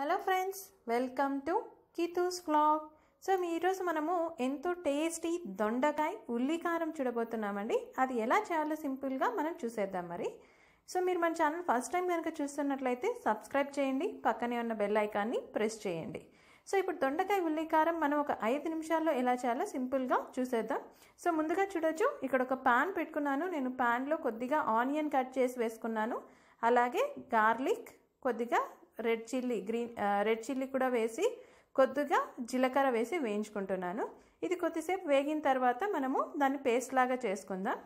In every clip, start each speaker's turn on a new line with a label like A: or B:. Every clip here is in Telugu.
A: హలో ఫ్రెండ్స్ వెల్కమ్ టు కీతూస్ క్లాక్ సో మీ ఈరోజు మనము ఎంతో టేస్టీ దొండకాయ ఉల్లికారం చూడబోతున్నామండి అది ఎలా చేయాలో సింపుల్గా మనం చూసేద్దాం మరి సో మీరు మన ఛానల్ ఫస్ట్ టైం కనుక చూస్తున్నట్లయితే సబ్స్క్రైబ్ చేయండి పక్కనే ఉన్న బెల్ ఐకాన్ని ప్రెస్ చేయండి సో ఇప్పుడు దొండకాయ ఉల్లికారం మనం ఒక ఐదు నిమిషాల్లో ఎలా చేయాలో సింపుల్గా చూసేద్దాం సో ముందుగా చూడొచ్చు ఇక్కడ ఒక పాన్ పెట్టుకున్నాను నేను ప్యాన్లో కొద్దిగా ఆనియన్ కట్ చేసి వేసుకున్నాను అలాగే గార్లిక్ కొద్దిగా red chilli green red chilli కూడా వేసి కొద్దిగా జీలకర్ర వేసి వేయించుకుంటున్నాను ఇది కొద్దిసేపు వేగిన తర్వాత మనము దాన్ని పేస్ట్ లాగా చేసుకుందాం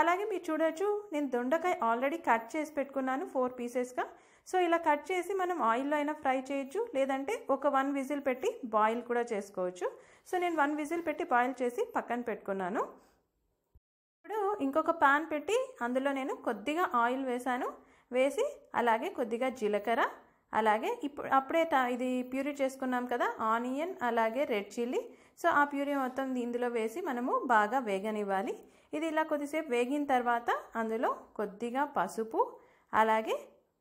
A: అలాగే మీరు చూడొచ్చు నేను దొండకాయ ఆల్రెడీ కట్ చేసి పెట్టుకున్నాను ఫోర్ పీసెస్గా సో ఇలా కట్ చేసి మనం ఆయిల్లో అయినా ఫ్రై చేయొచ్చు లేదంటే ఒక వన్ విజిల్ పెట్టి బాయిల్ కూడా చేసుకోవచ్చు సో నేను వన్ విజిల్ పెట్టి బాయిల్ చేసి పక్కన పెట్టుకున్నాను ఇప్పుడు ఇంకొక పాన్ పెట్టి అందులో నేను కొద్దిగా ఆయిల్ వేసాను వేసి అలాగే కొద్దిగా జీలకర్ర అలాగే ఇప్పుడు అప్పుడే ఇది ప్యూరీ చేసుకున్నాం కదా ఆనియన్ అలాగే రెడ్ చిల్లీ సో ఆ ప్యూరీ మొత్తం ఇందులో వేసి మనము బాగా వేగనివ్వాలి ఇది ఇలా కొద్దిసేపు వేగిన తర్వాత అందులో కొద్దిగా పసుపు అలాగే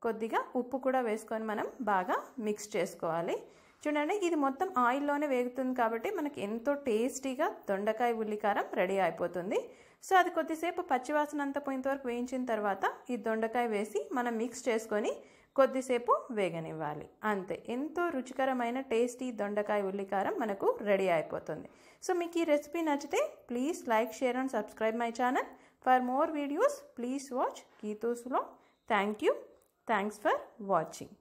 A: కొద్దిగా ఉప్పు కూడా వేసుకొని మనం బాగా మిక్స్ చేసుకోవాలి చూడండి ఇది మొత్తం ఆయిల్లోనే వేగుతుంది కాబట్టి మనకి ఎంతో టేస్టీగా దొండకాయ ఉల్లికారం రెడీ అయిపోతుంది సో అది కొద్దిసేపు పచ్చివాసన అంతా పోయినంత వరకు వేయించిన తర్వాత ఈ దొండకాయ వేసి మనం మిక్స్ చేసుకొని కొద్దిసేపు వేగనివ్వాలి అంతే ఎంతో రుచికరమైన టేస్టీ దొండకాయ ఉల్లికారం మనకు రెడీ అయిపోతుంది సో మీకు ఈ రెసిపీ నచ్చితే please like share and subscribe my channel for more videos please watch గీతూస్లో thank you thanks for watching